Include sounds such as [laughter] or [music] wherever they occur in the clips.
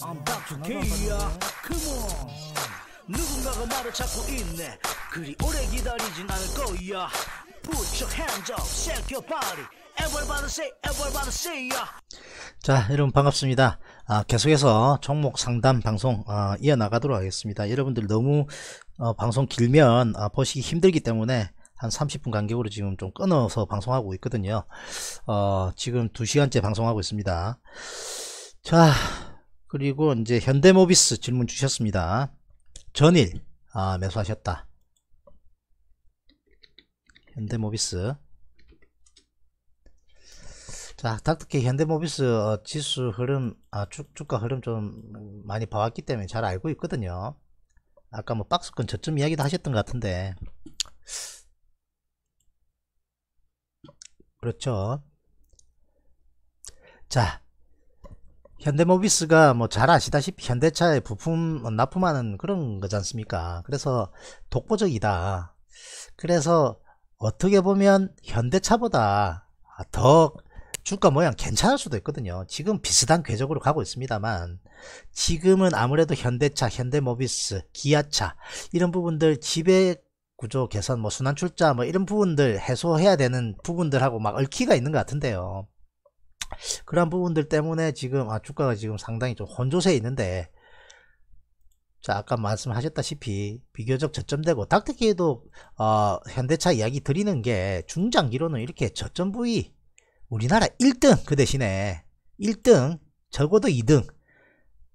I'm back to K야 e Come on 누군가가 나를 찾고 있네 그리 오래 기다리진 않을 거야 Put your hands up, shake your body Everybody say, everybody say y 자 여러분 반갑습니다 아, 계속해서 종목 상담 방송 아, 이어나가도록 하겠습니다 여러분들 너무 어, 방송 길면 아, 보시기 힘들기 때문에 한 30분 간격으로 지금 좀 끊어서 방송하고 있거든요 어, 지금 2시간째 방송하고 있습니다 자 그리고 이제 현대모비스 질문 주셨습니다. 전일 아, 매수하셨다. 현대모비스 자, 닥터키 현대모비스 어, 지수 흐름, 아, 주, 주가 흐름 좀 많이 봐왔기 때문에 잘 알고 있거든요. 아까 뭐 박스권 저점 이야기도 하셨던 것 같은데. 그렇죠. 자, 현대모비스가 뭐 잘 아시다시피 현대차의 부품 뭐 납품하는 그런 거지 않습니까 그래서 독보적이다 그래서 어떻게 보면 현대차보다 더 주가 모양 괜찮을 수도 있거든요 지금 비슷한 궤적으로 가고 있습니다만 지금은 아무래도 현대차 현대모비스 기아차 이런 부분들 지배 구조 개선 뭐 순환 출자 뭐 이런 부분들 해소해야 되는 부분들하고 막 얽히가 있는 것 같은데요 그런 부분들 때문에 지금 아 주가가 지금 상당히 좀 혼조세에 있는데 자 아까 말씀하셨다시피 비교적 저점되고 닥터키에도 어, 현대차 이야기 드리는 게 중장기로는 이렇게 저점 부위 우리나라 1등 그 대신에 1등 적어도 2등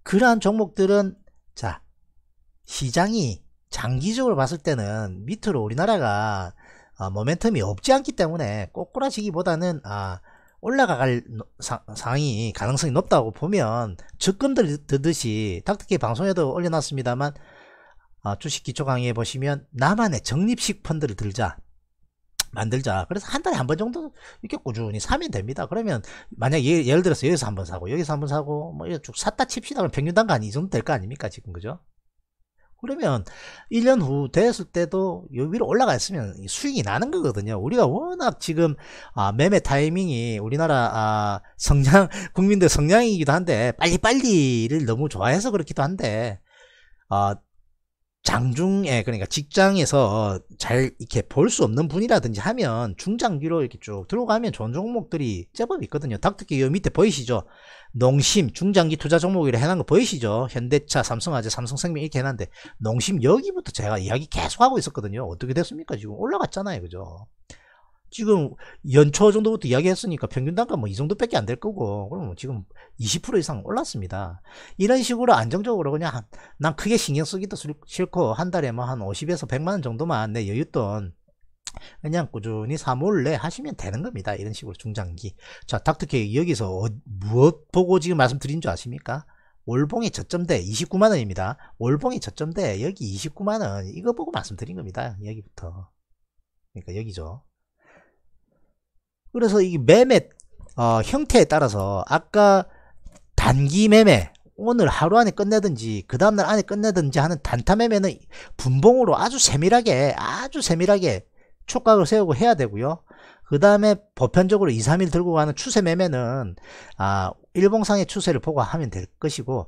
그러한 종목들은 자 시장이 장기적으로 봤을 때는 밑으로 우리나라가 어, 모멘텀이 없지 않기 때문에 꼬꾸라지기보다는 아 올라갈 상이 황 가능성이 높다고 보면 적금들 드듯이 닥터케 방송에도 올려놨습니다만 아, 주식 기초 강의에 보시면 나만의 적립식 펀드를 들자 만들자 그래서 한 달에 한 번 정도 이렇게 꾸준히 사면 됩니다 그러면 만약 예, 를 들어서 여기서 한 번 사고 여기서 한 번 사고 뭐 이렇게 쭉 샀다 칩시다 그럼 평균 단가 한이 정도 될 거 아닙니까 지금 그죠 그러면 1년 후 됐을 때도 요 위로 올라가 있으면 수익이 나는 거거든요. 우리가 워낙 지금 아, 매매 타이밍이 우리나라 아, 성장 [laughs] 국민들 성장이기도 한데 빨리빨리를 너무 좋아해서 그렇기도 한데 아, 장중에 그러니까 직장에서 잘 이렇게 볼 수 없는 분이라든지 하면 중장기로 이렇게 쭉 들어가면 좋은 종목들이 제법 있거든요. 닥터키 요 밑에 보이시죠? 농심 중장기 투자 종목이라 해놓은 거 보이시죠? 현대차, 삼성화재, 삼성생명 이렇게 해놨는데 농심 여기부터 제가 이야기 계속 하고 있었거든요. 어떻게 됐습니까? 지금 올라갔잖아요, 그죠? 지금 연초 정도부터 이야기했으니까 평균 단가 뭐 이 정도밖에 안 될 거고 그러면 지금 20% 이상 올랐습니다. 이런 식으로 안정적으로 그냥 난 크게 신경 쓰기도 싫고 한 달에 뭐 한 50에서 100만 원 정도만 내 여윳돈 그냥 꾸준히 사몰래 하시면 되는 겁니다. 이런 식으로 중장기. 자, 닥터케이 여기서 어, 무엇 보고 지금 말씀드린 줄 아십니까? 월봉의 저점대 29만원입니다. 월봉의 저점대 여기 29만원 이거 보고 말씀드린 겁니다. 여기부터. 그러니까 여기죠. 그래서 이 매매 어, 형태에 따라서 아까 단기 매매 오늘 하루 안에 끝내든지 그 다음날 안에 끝내든지 하는 단타 매매는 분봉으로 아주 세밀하게 아주 세밀하게 촉각을 세우고 해야 되고요 그 다음에 보편적으로 2, 3일 들고 가는 추세 매매는 아, 일봉상의 추세를 보고 하면 될 것이고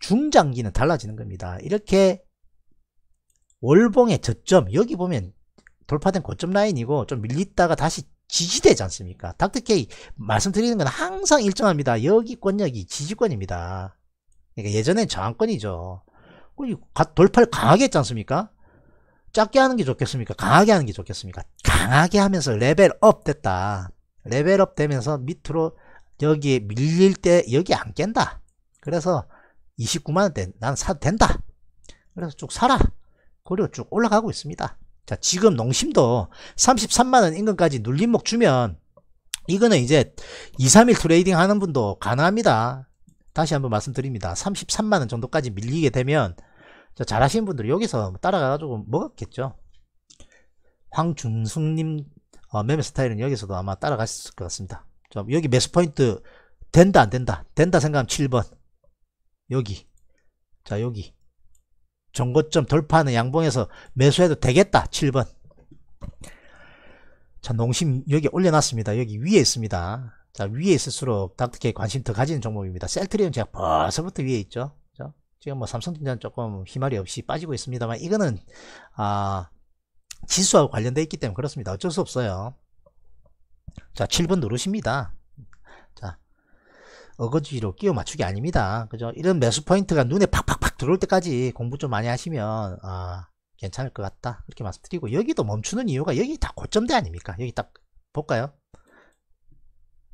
중장기는 달라지는 겁니다 이렇게 월봉의 저점 여기 보면 돌파된 고점 라인이고 좀 밀리다가 다시 지지되지 않습니까? 닥터케이 말씀드리는 건 항상 일정합니다. 여기 권력이 지지권입니다. 그러니까 예전엔 저항권이죠. 돌파를 강하게 했지 않습니까? 작게 하는 게 좋겠습니까? 강하게 하는 게 좋겠습니까? 강하게 하면서 레벨업 됐다. 레벨업 되면서 밑으로 여기에 밀릴 때 여기 안 깬다. 그래서 29만원대 난 사, 도 된다. 그래서 쭉 살아. 그리고 쭉 올라가고 있습니다. 자, 지금 농심도 33만원 인근까지 눌림목 주면 이거는 이제 2, 3일 트레이딩 하는 분도 가능합니다. 다시 한번 말씀드립니다. 33만원 정도까지 밀리게 되면 잘하시는 분들 여기서 따라가가지고 먹었겠죠. 황준숙님 어, 매매 스타일은 여기서도 아마 따라가셨을 것 같습니다. 자, 여기 매수 포인트 된다 안 된다 된다 생각하면 7번 여기 자 여기 전고점 돌파하는 양봉에서 매수해도 되겠다 7번 자 농심 여기 올려놨습니다 여기 위에 있습니다 자 위에 있을수록 닥터케 관심 더 가지는 종목입니다 셀트리온 제가 벌써부터 위에 있죠 그렇죠? 지금 뭐 삼성전자는 조금 희말이 없이 빠지고 있습니다만 이거는 아 지수하고 관련되어 있기 때문에 그렇습니다 어쩔 수 없어요 자 7번 누르십니다 자 어거지로 끼워 맞추기 아닙니다 그죠 이런 매수 포인트가 눈에 팍팍 들어올 때까지 공부 좀 많이 하시면 아, 괜찮을 것 같다 이렇게 말씀드리고 여기도 멈추는 이유가 여기 다 고점대 아닙니까 여기 딱 볼까요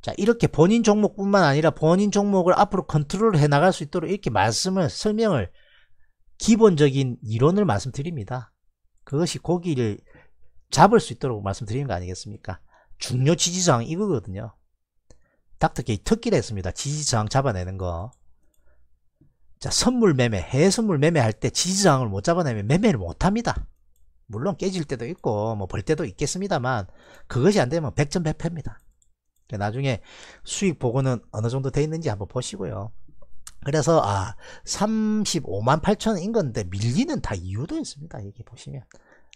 자 이렇게 본인 종목뿐만 아니라 본인 종목을 앞으로 컨트롤해 나갈 수 있도록 이렇게 말씀을 설명을 기본적인 이론을 말씀드립니다 그것이 고기를 잡을 수 있도록 말씀드리는 거 아니겠습니까 중요 지지저항 이거거든요 닥터게이 특기를 했습니다 지지저항 잡아내는 거 자, 선물 매매, 해외 선물 매매할 때 지지저항을 못 잡아내면 매매를 못 합니다. 물론 깨질 때도 있고, 뭐 벌 때도 있겠습니다만, 그것이 안 되면 100점 100패입니다. 그 나중에 수익 보고는 어느 정도 돼 있는지 한번 보시고요. 그래서, 아, 35만 8천인 건데, 밀리는 다 이유도 있습니다. 이렇게 보시면.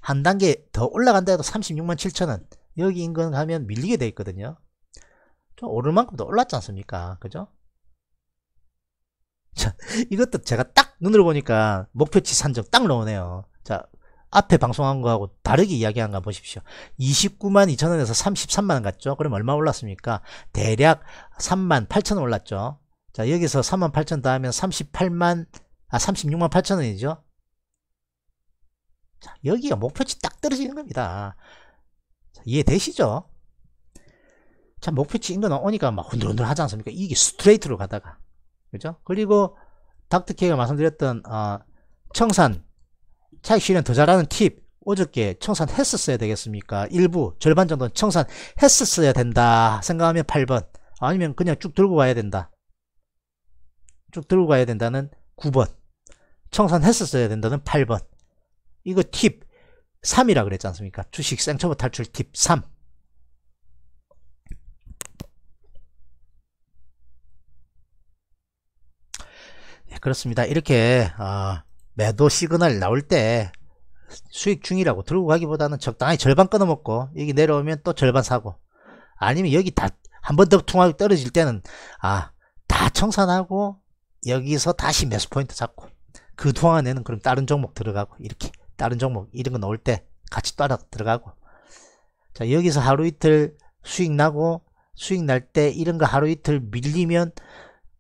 한 단계 더 올라간다 해도 36만 7천은 여기 인근 가면 밀리게 돼 있거든요. 좀 오를 만큼 더 올랐지 않습니까? 그죠? 자, 이것도 제가 딱 눈으로 보니까 목표치 산정 딱 나오네요. 자, 앞에 방송한 거하고 다르게 이야기한 거 보십시오. 29만 2천 원에서 33만 원 갔죠? 그럼 얼마 올랐습니까? 대략 3만 8천 원 올랐죠? 자, 여기서 3만 8천 더하면 38만, 아, 36만 8천 원이죠? 자, 여기가 목표치 딱 떨어지는 겁니다. 자, 이해되시죠? 자, 목표치 인거 나오니까 막 흔들흔들 하지 않습니까? 이게 스트레이트로 가다가. 그죠? 그리고 닥터케이가 말씀드렸던 어, 청산 차익 실현 더 잘하는 팁 어저께 청산했었어야 되겠습니까? 일부 절반 정도는 청산했었어야 된다 생각하면 8번 아니면 그냥 쭉 들고 가야 된다 쭉 들고 가야 된다는 9번 청산했었어야 된다는 8번 이거 팁 3이라 그랬지 않습니까? 주식 생초보 탈출 팁3 그렇습니다. 이렇게 어, 매도 시그널 나올 때 수익 중이라고 들고 가기보다는 적당히 절반 끊어먹고 여기 내려오면 또 절반 사고 아니면 여기 다 한 번 더 통하게 떨어질 때는 아 다 청산하고 여기서 다시 매수 포인트 잡고 그 동안에는 그럼 다른 종목 들어가고 이렇게 다른 종목 이런 거 나올 때 같이 따라 들어가고 자 여기서 하루 이틀 수익 나고 수익 날 때 이런 거 하루 이틀 밀리면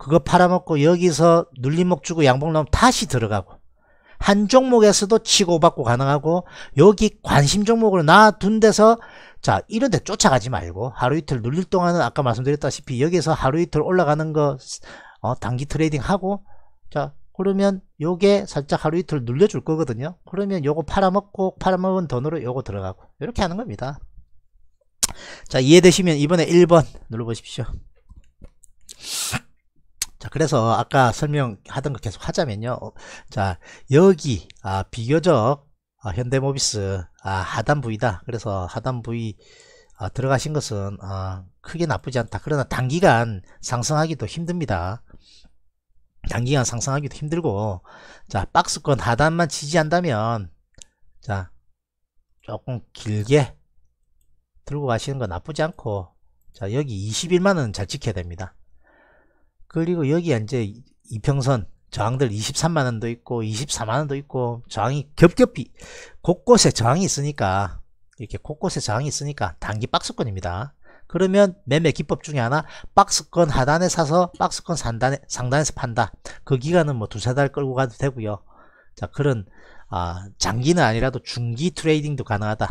그거 팔아먹고 여기서 눌림목 주고 양봉 나오면 다시 들어가고 한 종목에서도 치고받고 가능하고 여기 관심 종목으로 놔둔 데서 자 이런 데 쫓아가지 말고 하루 이틀 눌릴 동안은 아까 말씀드렸다시피 여기서 하루 이틀 올라가는 거 어, 단기 트레이딩 하고 자 그러면 요게 살짝 하루 이틀 눌려줄 거거든요 그러면 요거 팔아먹고 팔아먹은 돈으로 요거 들어가고 이렇게 하는 겁니다 자 이해되시면 이번에 1번 눌러보십시오 자 그래서 아까 설명하던 거 계속 하자면요 어, 자 여기 아, 비교적 아, 현대모비스 아, 하단 부위다 그래서 하단 부위 아, 들어가신 것은 아, 크게 나쁘지 않다 그러나 단기간 상승하기도 힘듭니다 단기간 상승하기도 힘들고 자 박스권 하단만 지지한다면 자 조금 길게 들고 가시는 거 나쁘지 않고 자 여기 21만원 잘 지켜야 됩니다 그리고 여기 이제 이평선 저항들 23만원도 있고 24만원도 있고 저항이 겹겹이 곳곳에 저항이 있으니까 이렇게 곳곳에 저항이 있으니까 단기 박스권입니다 그러면 매매 기법 중에 하나 박스권 하단에 사서 박스권 상단에, 상단에서 판다 그 기간은 뭐 두세 달 끌고 가도 되고요 자 그런 아, 장기는 아니라도 중기 트레이딩도 가능하다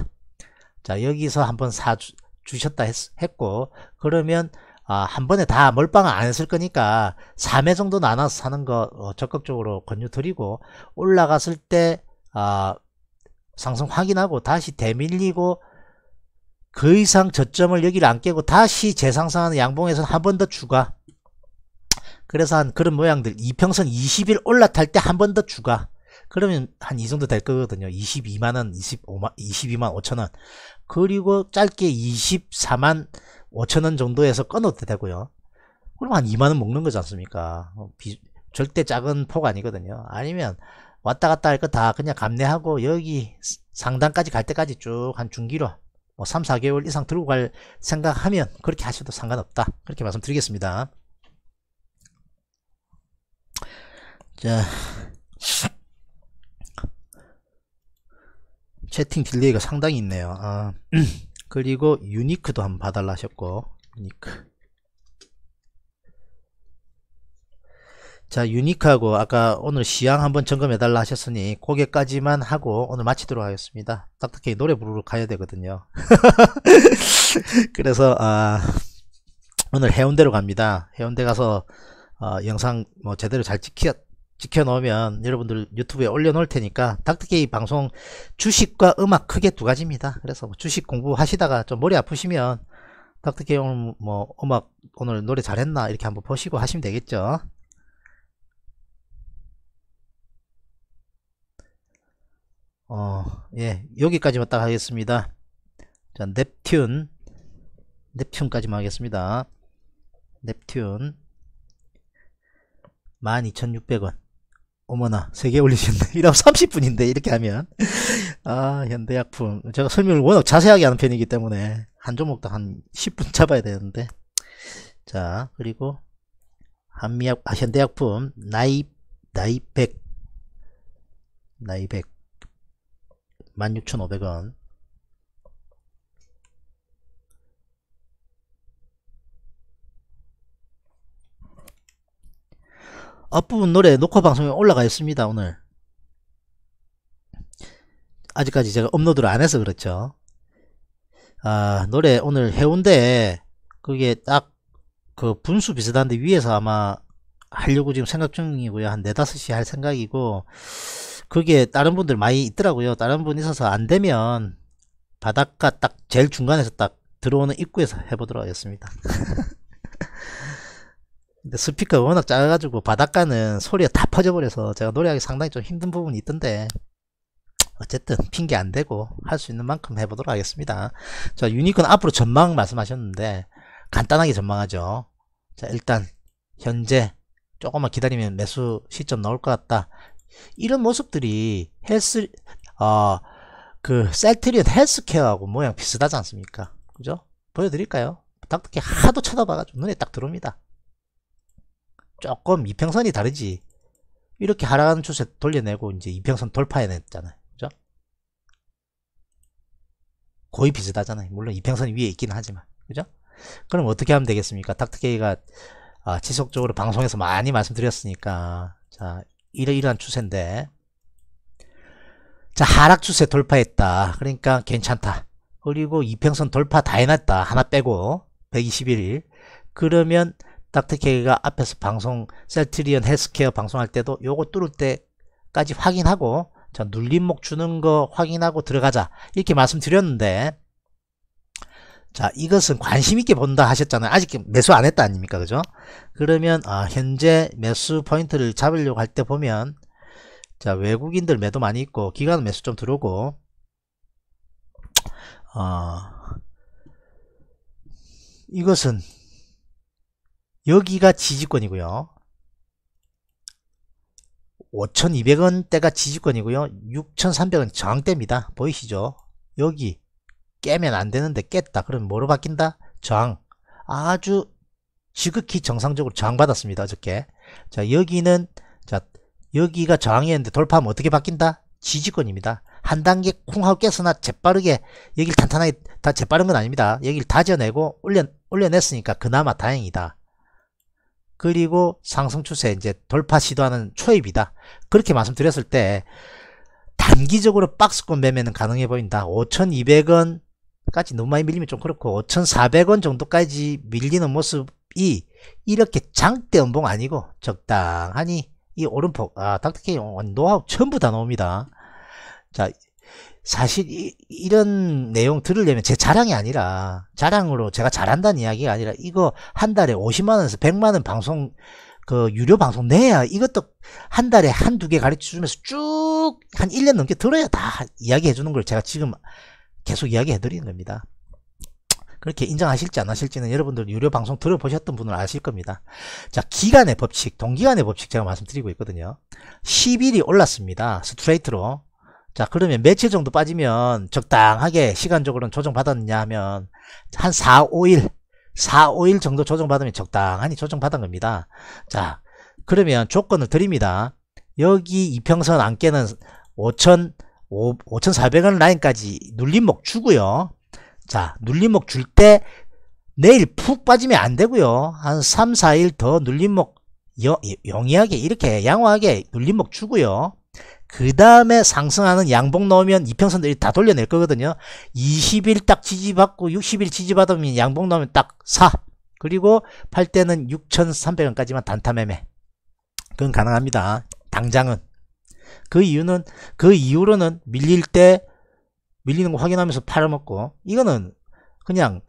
자 여기서 한번 사 주, 셨다 했, 했고 그러면 아, 한 번에 다 몰빵을 안 했을 거니까 3회 정도 나눠서 사는 거 어, 적극적으로 권유 드리고 올라갔을 때 아, 상승 확인하고 다시 대밀리고 그 이상 저점을 여기를 안 깨고 다시 재상승하는 양봉에서 한 번 더 추가 그래서 한 그런 모양들 이평선 20일 올라탈 때 한 번 더 추가 그러면 한 이 정도 될 거거든요 22만원 25만, 22만 5천원 그리고 짧게 24만 5천원 정도에서 끊어도 되고요 그럼 한 2만원 먹는 거지 않습니까 어, 비, 절대 작은 폭 아니거든요 아니면 왔다 갔다 할 거 다 그냥 감내하고 여기 상단까지 갈 때까지 쭉 한 중기로 뭐 3, 4개월 이상 들고 갈 생각하면 그렇게 하셔도 상관없다 그렇게 말씀드리겠습니다 자 채팅 딜레이가 상당히 있네요 아. [clears throat] 그리고 유니크도 한번 봐달라 하셨고 유니크 자 유니크하고 아까 오늘 시향 한번 점검해 달라 하셨으니 고개까지만 하고 오늘 마치도록 하겠습니다 딱딱히 노래 부르러 가야 되거든요 [laughs] 그래서 아, 오늘 해운대로 갑니다 해운대 가서 어, 영상 뭐 제대로 잘 찍혔, 지켜놓으면 여러분들 유튜브에 올려놓을 테니까 닥터케이 방송 주식과 음악 크게 두 가지입니다. 그래서 뭐 주식 공부하시다가 좀 머리 아프시면 닥터케이 오늘 뭐 음악 오늘 노래 잘했나 이렇게 한번 보시고 하시면 되겠죠. 어, 예, 여기까지만 딱 하겠습니다. 자, 넵튠. 넵튠까지만 하겠습니다. 넵튠. 12,600원. 어머나 세개 올리셨네 [laughs] 이러면 30분인데 이렇게 하면 아 현대약품 제가 설명을 워낙 자세하게 하는 편이기 때문에 한 종목당 한 10분 잡아야 되는데 자 그리고 한미약 아 현대약품 나이 나이백 나이백 16,500원 앞부분 노래 녹화 방송에 올라가 있습니다 오늘 아직까지 제가 업로드를 안 해서 그렇죠 아 노래 오늘 해운대 그게 딱 그 분수 비슷한데 위에서 아마 하려고 지금 생각 중이고요 한 4, 5시 할 생각이고 그게 다른 분들 많이 있더라고요 다른 분 있어서 안되면 바닷가 딱 제일 중간에서 딱 들어오는 입구에서 해보도록 하겠습니다 [laughs] 근데 스피커가 워낙 작아가지고 바닷가는 소리가 다 퍼져버려서 제가 노래하기 상당히 좀 힘든 부분이 있던데 어쨌든 핑계 안 되고 할 수 있는 만큼 해보도록 하겠습니다. 자, 유니콘 앞으로 전망 말씀하셨는데 간단하게 전망하죠. 자, 일단 현재 조금만 기다리면 매수 시점 나올 것 같다. 이런 모습들이 헬스 어그 셀트리온 헬스케어하고 모양 비슷하지 않습니까? 그죠? 보여드릴까요? 닥터케 하도 쳐다봐가지고 눈에 딱 들어옵니다. 조금 이평선이 다르지 이렇게 하락하는 추세 돌려내고 이제 이평선 돌파해냈잖아요 그죠? 거의 비슷하잖아요 물론 이평선이 위에 있기는 하지만 그죠? 그럼 어떻게 하면 되겠습니까 닥터케이가 아, 지속적으로 방송에서 많이 말씀드렸으니까 자 이러, 이러한 추세인데 자 하락 추세 돌파했다 그러니까 괜찮다 그리고 이평선 돌파 다 해놨다 하나 빼고 121일 그러면 닥터케이가 앞에서 방송 셀트리온 헬스케어 방송할 때도 요거 뚫을 때까지 확인하고 자 눌림목 주는 거 확인하고 들어가자 이렇게 말씀드렸는데 자 이것은 관심 있게 본다 하셨잖아요 아직 매수 안 했다 아닙니까 그죠 그러면 아, 현재 매수 포인트를 잡으려고 할 때 보면 자 외국인들 매도 많이 있고 기관 매수 좀 들어오고 어, 이것은 여기가 지지권이고요. 5,200원대가 지지권이고요. 6,300원 저항대입니다. 보이시죠? 여기 깨면 안 되는데 깼다. 그럼 뭐로 바뀐다? 저항. 아주 지극히 정상적으로 저항받았습니다. 어저께. 자, 여기는 자, 여기가 저항이었는데 돌파하면 어떻게 바뀐다? 지지권입니다. 한 단계 쿵 하고 깨서나 재빠르게 여길 탄탄하게 다 재빠른 건 아닙니다. 여길 다져내고 올려 올려냈으니까 그나마 다행이다. 그리고 상승 추세 이제 돌파 시도하는 초입이다. 그렇게 말씀드렸을 때 단기적으로 박스권 매매는 가능해 보인다. 5,200원까지 너무 많이 밀리면 좀 그렇고 5,400원 정도까지 밀리는 모습이 이렇게 장대 음봉 아니고 적당하니 이 오른폭 아 닥터케이 어, 노하우 전부 다 나옵니다. 자 사실 이, 런 내용 들으려면 제 자랑이 아니라 자랑으로 제가 잘한다는 이야기가 아니라 이거 한 달에 50만 원에서 100만 원 방송 그 유료 방송 내야 이것도 한 달에 한 두 개 가르쳐 주면서 쭉 한 1년 넘게 들어야 다 이야기해 주는 걸 제가 지금 계속 이야기해 드리는 겁니다. 그렇게 인정하실지 안 하실지는 여러분들 유료 방송 들어보셨던 분은 아실 겁니다. 자, 기간의 법칙, 동기간의 법칙 제가 말씀드리고 있거든요. 10일이 올랐습니다. 스트레이트로. 자 그러면 며칠 정도 빠지면 적당하게 시간적으로는 조정받았냐 느 하면 한 4, 5일 4, 5일 정도 조정받으면 적당하니 조정받은 겁니다 자 그러면 조건을 드립니다 여기 이평선 안 깨는 5천 5,400원 라인까지 눌림목 주고요 자 눌림목 줄 때 내일 푹 빠지면 안 되고요 한 3, 4일 더 눌림목 여, 영이하게 이렇게 양호하게 눌림목 주고요 그 다음에 상승하는 양봉 넣으면 이평선들이 다 돌려낼 거거든요. 20일 딱 지지받고 60일 지지받으면 양봉 넣으면 딱 4. 그리고 팔 때는 6,300원까지만 단타 매매. 그건 가능합니다. 당장은. 그 이유는 그 이후로는 밀릴 때 밀리는 거 확인하면서 팔아먹고 이거는 그냥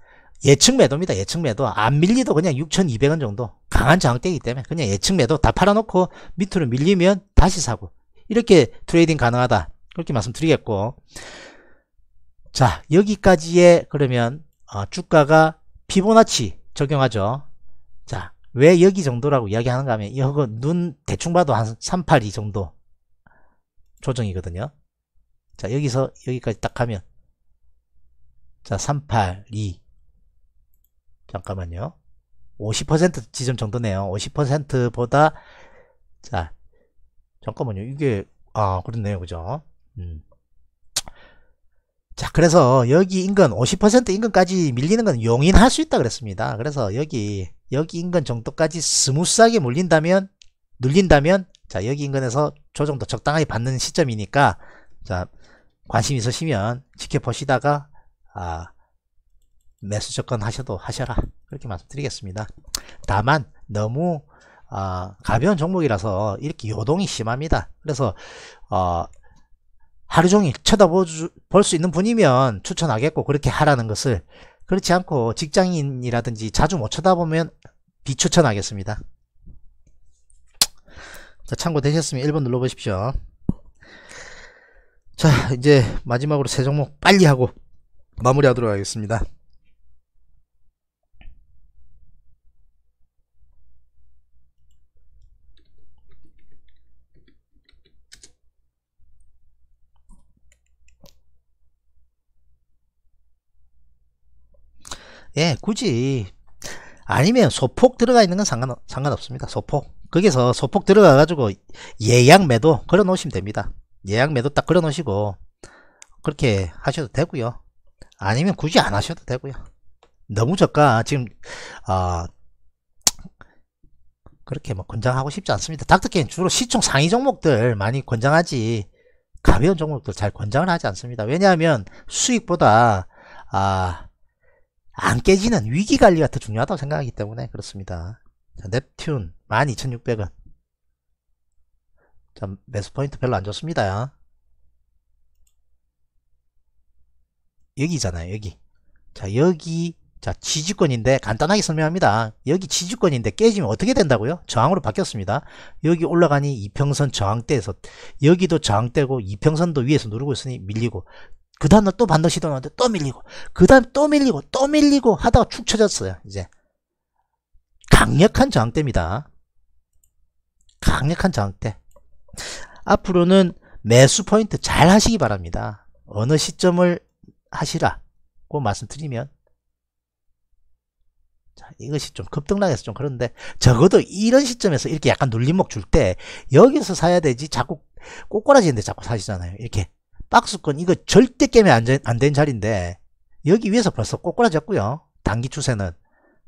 예측 매도입니다. 예측 매도. 안 밀리도 그냥 6,200원 정도. 강한 장항대이기 때문에 그냥 예측 매도 다 팔아놓고 밑으로 밀리면 다시 사고. 이렇게 트레이딩 가능하다 그렇게 말씀드리겠고 자 여기까지의 그러면 어, 주가가 피보나치 적용하죠 자 왜 여기 정도라고 이야기하는가 하면 이거 눈 대충 봐도 한 382 정도 조정이거든요 자 여기서 여기까지 딱 하면 자382 잠깐만요 50% 지점 정도네요 50%보다 자 잠깐만요. 이게 아 그렇네요. 그죠? 음. 자 그래서 여기 인근 50% 인근까지 밀리는 건 용인할 수 있다 그랬습니다. 그래서 여기 여기 인근 정도까지 스무스하게 물린다면 눌린다면 자 여기 인근에서 조정도 적당하게 받는 시점이니까 자 관심 있으시면 지켜보시다가 아 매수 접근 하셔도 하셔라 그렇게 말씀드리겠습니다 다만 너무 어, 가벼운 종목이라서 이렇게 요동이 심합니다. 그래서 어, 하루 종일 쳐다볼 수 있는 분이면 추천하겠고 그렇게 하라는 것을 그렇지 않고 직장인이라든지 자주 못 쳐다보면 비추천하겠습니다. 자, 참고되셨으면 1번 눌러보십시오. 자, 이제 마지막으로 세 종목 빨리 하고 마무리하도록 하겠습니다. 예, 굳이 아니면 소폭 들어가 있는 건 상관 상관없습니다. 소폭. 거기서 소폭 들어가 가지고 예약 매도 걸어 놓으시면 됩니다. 예약 매도 딱 걸어 놓으시고 그렇게 하셔도 되고요. 아니면 굳이 안 하셔도 되고요. 너무 저가 지금 어, 그렇게 뭐 권장하고 싶지 않습니다. 닥터게 주로 시총 상위 종목들 많이 권장하지 가벼운 종목들 잘 권장을 하지 않습니다. 왜냐하면 수익보다 아안 깨지는 위기 관리가 더 중요하다고 생각하기 때문에 그렇습니다. 자, 넵튠 12,600원. 자, 매수 포인트 별로 안 좋습니다. 여기잖아요, 여기. 자, 여기 자, 지지권인데 간단하게 설명합니다. 여기 지지권인데 깨지면 어떻게 된다고요? 저항으로 바뀌었습니다. 여기 올라가니 이평선 저항대에서 여기도 저항대고 이평선도 위에서 누르고 있으니 밀리고 그 다음날 또 반등 시도하는데 또 밀리고 그 다음 또 밀리고 또 밀리고 하다가 축처졌어요 이제 강력한 저항대입니다 강력한 저항대 앞으로는 매수 포인트 잘 하시기 바랍니다 어느 시점을 하시라고 말씀드리면 자, 이것이 좀 급등락해서 좀 그런데 적어도 이런 시점에서 이렇게 약간 눌림목 줄 때 여기서 사야 되지 자꾸 꼬꼬라지는데 자꾸 사시잖아요 이렇게 박스권 이거 절대 깨면 안, 안된 자리인데 여기 위에서 벌써 꼬꾸라졌고요 단기 추세는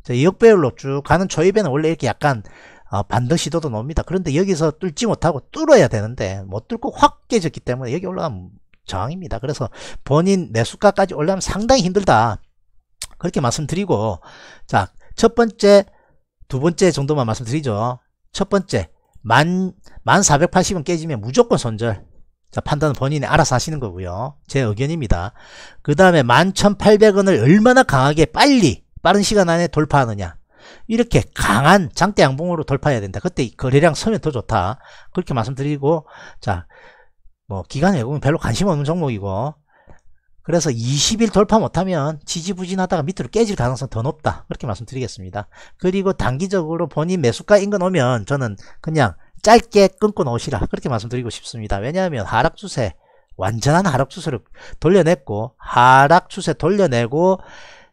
역배열로 쭉 가는 초입에는 원래 이렇게 약간 어, 반등 시도도 놉니다 그런데 여기서 뚫지 못하고 뚫어야 되는데 못 뚫고 확 깨졌기 때문에 여기 올라가면 저항입니다 그래서 본인 매수가까지 올라가면 상당히 힘들다 그렇게 말씀드리고 자 첫 번째 두 번째 정도만 말씀드리죠 첫 번째 만 1480원 깨지면 무조건 손절 자, 판단은 본인이 알아서 하시는 거고요. 제 의견입니다. 그 다음에 11,800원을 얼마나 강하게 빨리 빠른 시간 안에 돌파하느냐. 이렇게 강한 장대 양봉으로 돌파해야 된다. 그때 거래량 서면 더 좋다. 그렇게 말씀드리고 자, 뭐 기간 외국은 별로 관심 없는 종목이고 그래서 20일 돌파 못하면 지지부진하다가 밑으로 깨질 가능성 더 높다. 그렇게 말씀드리겠습니다. 그리고 단기적으로 본인 매수가 인근 오면 저는 그냥 짧게 끊고 놓으시라 그렇게 말씀드리고 싶습니다 왜냐하면 하락 추세 완전한 하락 추세를 돌려냈고 하락 추세 돌려내고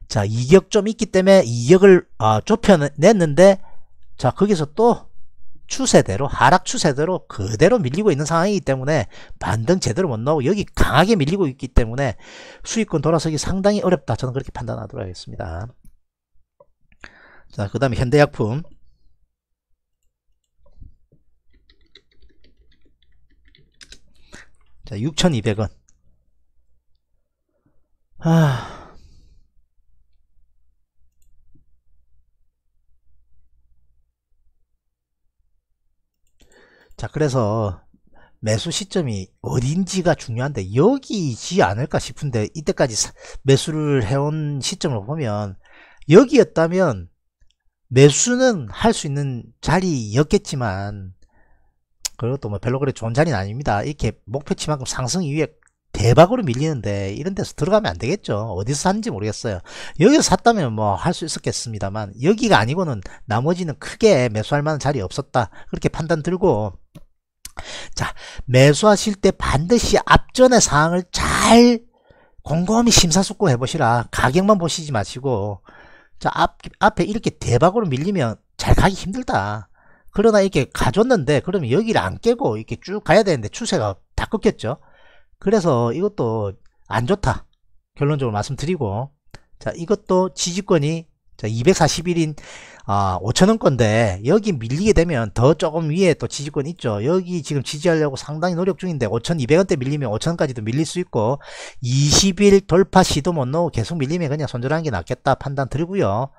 자 이격 좀 있기 때문에 이격을 어, 좁혀냈는데 자 거기서 또 추세대로 하락 추세대로 그대로 밀리고 있는 상황이기 때문에 반등 제대로 못 나오고 여기 강하게 밀리고 있기 때문에 수익권 돌아서기 상당히 어렵다 저는 그렇게 판단하도록 하겠습니다 자그 다음에 현대약품 자, 6,200원. 아. 자, 그래서 매수 시점이 어딘지가 중요한데 여기지 않을까 싶은데 이때까지 매수를 해온 시점으로 보면 여기였다면 매수는 할 수 있는 자리였겠지만 그것도뭐 별로 그래 좋은 자리는 아닙니다. 이렇게 목표치만큼 상승 이후에 대박으로 밀리는데 이런 데서 들어가면 안 되겠죠. 어디서 샀는지 모르겠어요. 여기서 샀다면 뭐 할 수 있었겠습니다만 여기가 아니고는 나머지는 크게 매수할 만한 자리 없었다. 그렇게 판단 들고 자 매수하실 때 반드시 앞전의 사항을 잘 곰곰이 심사숙고 해보시라. 가격만 보시지 마시고 자 앞, 앞에 이렇게 대박으로 밀리면 잘 가기 힘들다. 그러나 이렇게 가줬는데 그러면 여기를 안 깨고 이렇게 쭉 가야 되는데 추세가 다 꺾였죠 그래서 이것도 안 좋다 결론적으로 말씀드리고 자 이것도 지지권이 자 241인 아5천원건데 여기 밀리게 되면 더 조금 위에 또 지지권 있죠 여기 지금 지지하려고 상당히 노력 중인데 5,200원대 밀리면 5천원까지도 밀릴 수 있고 20일 돌파 시도 못 넣고 계속 밀리면 그냥 손절하는 게 낫겠다 판단 드리고요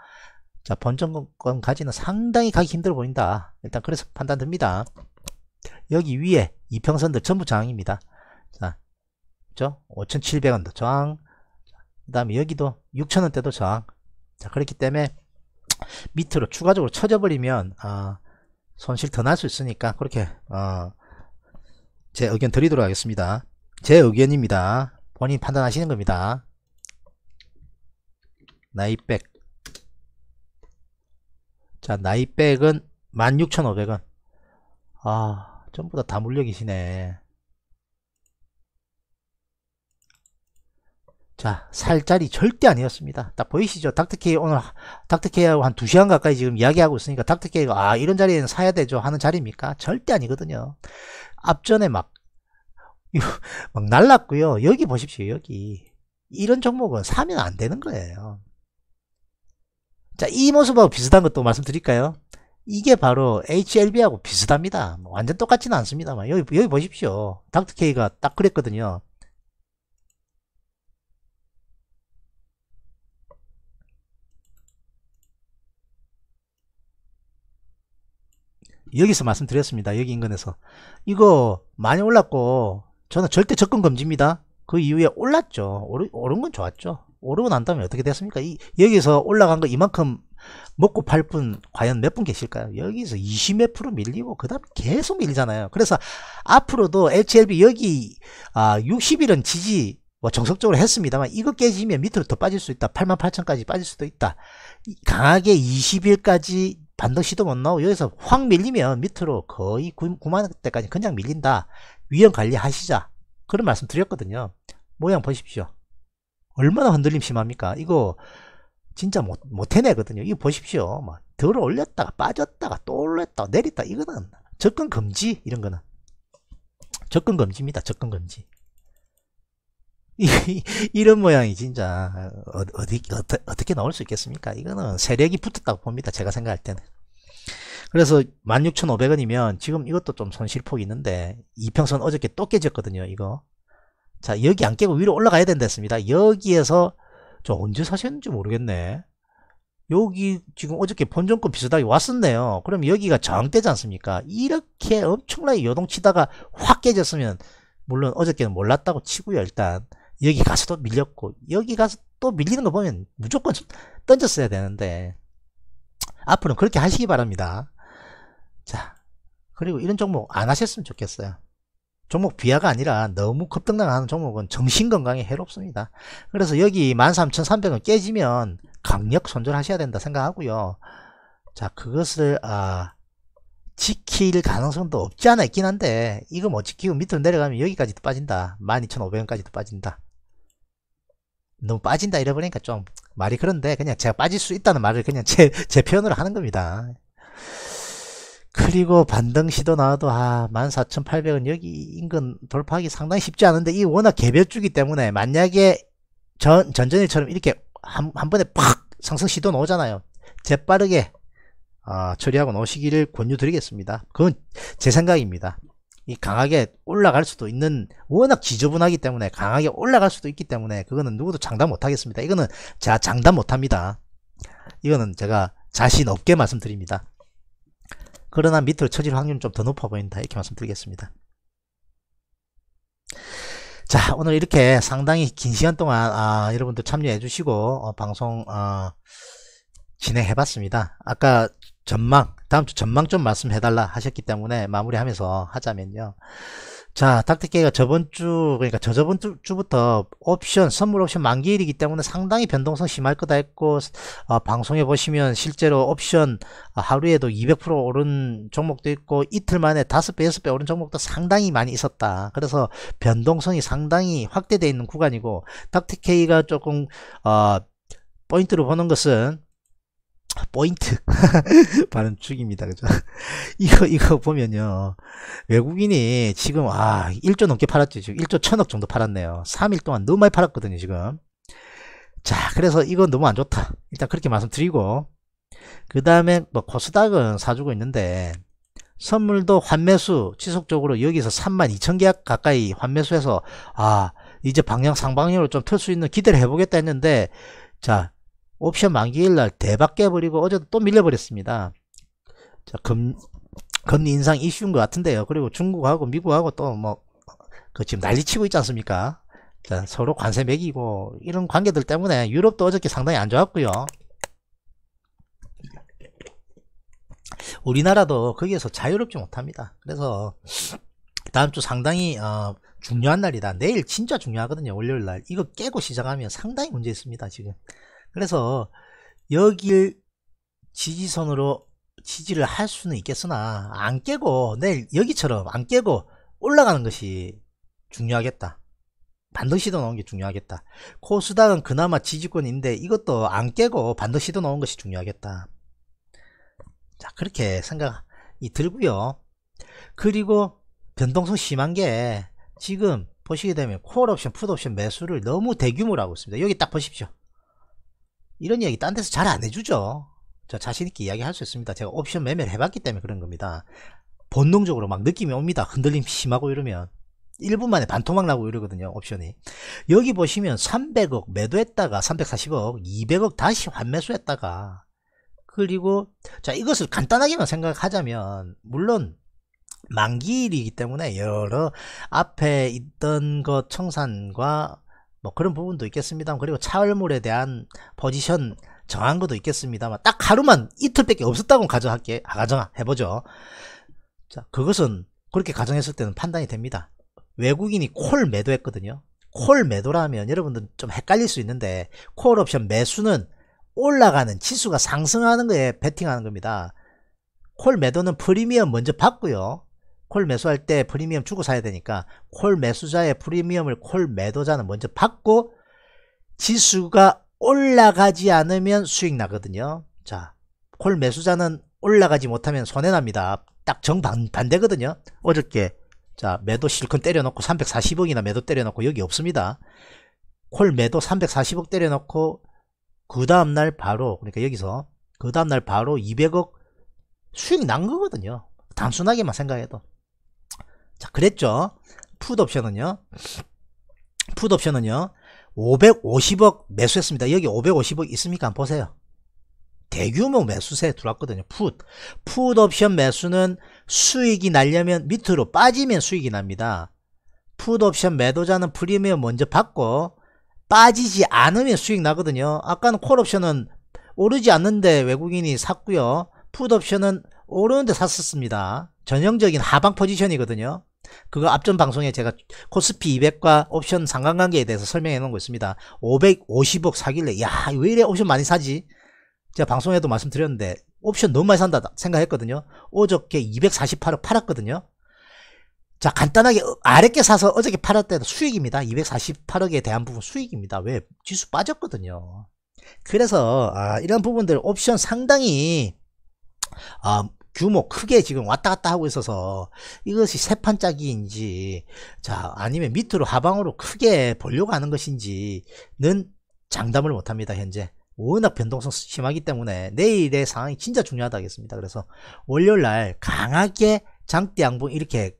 자 번정권 가지는 상당히 가기 힘들어 보인다 일단 그래서 판단됩니다 여기 위에 이평선들 전부 저항입니다 자 5700원도 저항 그 다음에 여기도 6000원대도 저항 자 그렇기 때문에 밑으로 추가적으로 쳐져버리면 어, 손실 더 날 수 있으니까 그렇게 어, 제 의견 드리도록 하겠습니다 제 의견입니다 본인 판단하시는 겁니다 나이백 자 나이백은 16,500원 아 전부 다 다물력이시네 자 살자리 절대 아니었습니다 딱 보이시죠 닥터케이 오늘 닥터케이하고 한 2시간 가까이 지금 이야기하고 있으니까 닥터케이가 아 이런 자리에는 사야 되죠 하는 자리입니까 절대 아니거든요 앞전에 막막 [laughs] 날랐고요 여기 보십시오 여기 이런 종목은 사면 안 되는 거예요 자, 이 모습하고 비슷한 것도 말씀드릴까요? 이게 바로 HLB하고 비슷합니다. 뭐 완전 똑같지는 않습니다만 여기 여기 보십시오. 닥터케이가 딱 그랬거든요. 여기서 말씀드렸습니다. 여기 인근에서 이거 많이 올랐고 저는 절대 접근 금지입니다. 그 이후에 올랐죠. 오른, 오른 건 좋았죠. 오르고 난 다음에 어떻게 됐습니까? 이, 여기서 올라간 거 이만큼 먹고 팔 분 과연 몇 분 계실까요? 여기서 20 몇 프로 밀리고 그 다음에 계속 밀리잖아요. 그래서 앞으로도 HLB 여기 아, 60일은 지지 뭐 정석적으로 했습니다만 이거 깨지면 밑으로 더 빠질 수 있다. 8만 8천까지 빠질 수도 있다. 강하게 20일까지 반드시도못 나오고 여기서 확 밀리면 밑으로 거의 9만 원대까지 그냥 밀린다. 위험 관리하시자. 그런 말씀 드렸거든요. 모양 보십시오. 얼마나 흔들림 심합니까? 이거 진짜 못, 못 해내거든요. 이거 보십시오. 막덜 뭐 올렸다가 빠졌다가 또 올렸다가 내렸다. 이거는 접근 금지. 이런 거는. 접근 금지입니다. 접근 금지. 이런 모양이 진짜 어, 어디, 어디 어떻게 나올 수 있겠습니까? 이거는 세력이 붙었다고 봅니다. 제가 생각할 때는. 그래서 16,500원이면 지금 이것도 좀 손실폭이 있는데 이평선 어저께 또 깨졌거든요. 이거 자 여기 안 깨고 위로 올라가야 된다했습니다 여기에서 저 언제 사셨는지 모르겠네 여기 지금 어저께 본전권 비슷하게 왔었네요 그럼 여기가 저항되지 않습니까 이렇게 엄청나게 요동치다가 확 깨졌으면 물론 어저께는 몰랐다고 치고요 일단 여기 가서 도 밀렸고 여기 가서 또 밀리는 거 보면 무조건 던졌어야 되는데 앞으로는 그렇게 하시기 바랍니다 자 그리고 이런 종목 안 하셨으면 좋겠어요 종목 비하가 아니라 너무 급등당하는 종목은 정신건강에 해롭습니다. 그래서 여기 13,300원 깨지면 강력 손절하셔야 된다 생각하고요. 자 그것을 아 지킬 가능성도 없지 않아 있긴 한데 이거 못 뭐 지키고 밑으로 내려가면 여기까지도 빠진다. 12,500원까지도 빠진다. 너무 빠진다 이래버리니까 좀 말이 그런데 그냥 제가 빠질 수 있다는 말을 그냥 제, 제 표현으로 하는 겁니다. 그리고 반등 시도 나와도 아 14,800원 여기 인근 돌파하기 상당히 쉽지 않은데 이 워낙 개별주기 때문에 만약에 전, 전전일처럼 이렇게 한, 한 번에 팍 상승 시도 나오잖아요 재빠르게 아, 처리하고 나오시기를 권유드리겠습니다 그건 제 생각입니다 이 강하게 올라갈 수도 있는 워낙 지저분하기 때문에 강하게 올라갈 수도 있기 때문에 그거는 누구도 장담 못하겠습니다 이거는 제가 장담 못합니다 이거는 제가 자신 없게 말씀드립니다 그러나 밑으로 처질 확률은 좀 더 높아 보인다 이렇게 말씀드리겠습니다. 자 오늘 이렇게 상당히 긴 시간 동안 아, 여러분들 참여해 주시고 어, 방송 어, 진행해 봤습니다. 아까 전망 다음 주 전망 좀 말씀해 달라 하셨기 때문에 마무리하면서 하자면요 자 닥터케이가 저번 주 그러니까 저저번 주부터 옵션 선물 옵션 만기일이기 때문에 상당히 변동성 심할 거다 했고 어, 방송에 보시면 실제로 옵션 아, 하루에도 200% 오른 종목도 있고 이틀 만에 5배 6배 오른 종목도 상당히 많이 있었다 그래서 변동성이 상당히 확대되어 있는 구간이고 닥터케이가 조금 어, 포인트로 보는 것은 포인트 발음 [laughs] 축입니다 그죠 [laughs] 이거 이거 보면요 외국인이 지금 아 1조 넘게 팔았지 지금 1조 천억 정도 팔았네요 3일 동안 너무 많이 팔았거든요 지금 자 그래서 이건 너무 안 좋다 일단 그렇게 말씀드리고 그 다음에 뭐 코스닥은 사주고 있는데 선물도 환매수 지속적으로 여기서 3만 2천 계약 가까이 환매수해서 아 이제 방향 상방향으로 좀 틀 수 있는 기대를 해보겠다 했는데 자 옵션 만기일날 대박 깨버리고 어제도 또 밀려버렸습니다. 자, 금, 금리 인상 이슈인 것 같은데요. 그리고 중국하고 미국하고 또 뭐, 그 지금 난리치고 있지 않습니까? 자, 서로 관세 매기고 이런 관계들 때문에 유럽도 어저께 상당히 안 좋았고요. 우리나라도 거기에서 자유롭지 못합니다. 그래서 다음 주 상당히 어, 중요한 날이다. 내일 진짜 중요하거든요. 월요일 날. 이거 깨고 시작하면 상당히 문제 있습니다. 지금. 그래서 여길 지지선으로 지지를 할 수는 있겠으나 안 깨고 내일 여기처럼 안 깨고 올라가는 것이 중요하겠다. 반드 시도 넣은 게 중요하겠다. 코스닥은 그나마 지지권인데 이것도 안 깨고 반드 시도 넣은 것이 중요하겠다. 자 그렇게 생각이 들고요. 그리고 변동성 심한 게 지금 보시게 되면 콜옵션, 풋옵션 매수를 너무 대규모로 하고 있습니다. 여기 딱 보십시오. 이런 이야기 딴 데서 잘 안 해주죠 저 자신있게 이야기할 수 있습니다 제가 옵션 매매를 해봤기 때문에 그런 겁니다 본능적으로 막 느낌이 옵니다 흔들림 심하고 이러면 1분 만에 반토막 나고 이러거든요 옵션이 여기 보시면 300억 매도했다가 340억 200억 다시 환매수했다가 그리고 자 이것을 간단하게만 생각하자면 물론 만기일이기 때문에 여러 앞에 있던 것 청산과 뭐 그런 부분도 있겠습니다. 그리고 차얼물에 대한 포지션 정한 것도 있겠습니다만 딱 하루만 이틀밖에 없었다고 가정할게 가정해보죠. 자 그것은 그렇게 가정했을 때는 판단이 됩니다. 외국인이 콜 매도했거든요. 콜 매도라면 여러분들 좀 헷갈릴 수 있는데 콜 옵션 매수는 올라가는 지수가 상승하는 거에 베팅하는 겁니다. 콜 매도는 프리미엄 먼저 받고요. 콜 매수할 때 프리미엄 주고 사야 되니까 콜 매수자의 프리미엄을 콜 매도자는 먼저 받고 지수가 올라가지 않으면 수익 나거든요. 자, 콜 매수자는 올라가지 못하면 손해납니다. 딱 정반대거든요. 어저께 자 매도 실컷 때려놓고 340억이나 매도 때려놓고 여기 없습니다. 콜 매도 340억 때려놓고 그 다음날 바로 그러니까 여기서 그 다음날 바로 200억 수익 난 거거든요. 단순하게만 생각해도. 자, 그랬죠. 푸드 옵션은요. 푸드 옵션은요. 550억 매수했습니다. 여기 550억 있습니까? 안 보세요. 대규모 매수세에 들어왔거든요. 풋. 풋 옵션 매수는 수익이 날려면 밑으로 빠지면 수익이 납니다. 풋 옵션 매도자는 프리미엄 먼저 받고 빠지지 않으면 수익 나거든요. 아까는 콜 옵션은 오르지 않는데 외국인이 샀고요. 풋 옵션은 오르는데 샀었습니다. 전형적인 하방 포지션이거든요. 그거 앞전 방송에 제가 코스피 200과 옵션 상관관계에 대해서 설명해 놓은 거 있습니다. 550억 사길래 야 왜 이래 옵션 많이 사지? 제가 방송에도 말씀드렸는데 옵션 너무 많이 산다 생각했거든요. 어저께 248억 팔았거든요. 자 간단하게 아랫게 사서 어저께 팔았다도 수익입니다. 248억에 대한 부분 수익입니다. 왜? 지수 빠졌거든요. 그래서 아, 이런 부분들 옵션 상당히 아, 규모 크게 지금 왔다 갔다 하고 있어서 이것이 세판짜기인지 자 아니면 밑으로 하방으로 크게 벌려고 하는 것인지는 장담을 못합니다 현재 워낙 변동성 심하기 때문에 내일의 상황이 진짜 중요하다겠습니다 하 그래서 월요일날 강하게 장대 양봉 이렇게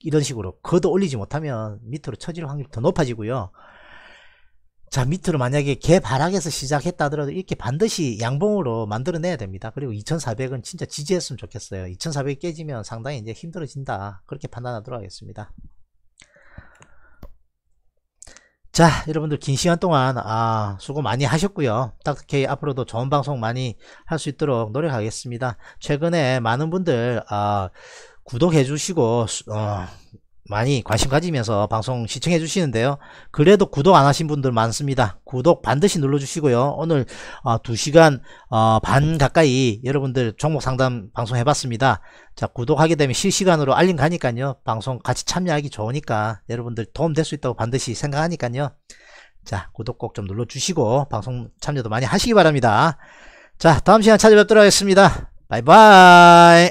이런 식으로 거도 올리지 못하면 밑으로 처질 확률이 더 높아지고요 자 밑으로 만약에 개발락에서 시작했다 하더라도 이렇게 반드시 양봉으로 만들어내야 됩니다 그리고 2400은 진짜 지지했으면 좋겠어요 2400이 깨지면 상당히 이제 힘들어진다 그렇게 판단하도록 하겠습니다 자 여러분들 긴 시간 동안 아 수고 많이 하셨고요 닥터케이 앞으로도 좋은 방송 많이 할 수 있도록 노력하겠습니다 최근에 많은 분들 아 구독해 주시고 어, 많이 관심 가지면서 방송 시청해 주시는데요. 그래도 구독 안 하신 분들 많습니다. 구독 반드시 눌러 주시고요. 오늘 어, 2시간 어, 반 가까이 여러분들 종목 상담 방송 해봤습니다. 자 구독하게 되면 실시간으로 알림 가니까요. 방송 같이 참여하기 좋으니까 여러분들 도움 될 수 있다고 반드시 생각하니까요. 자 구독 꼭 좀 눌러 주시고 방송 참여도 많이 하시기 바랍니다. 자 다음 시간 찾아뵙도록 하겠습니다. 바이바이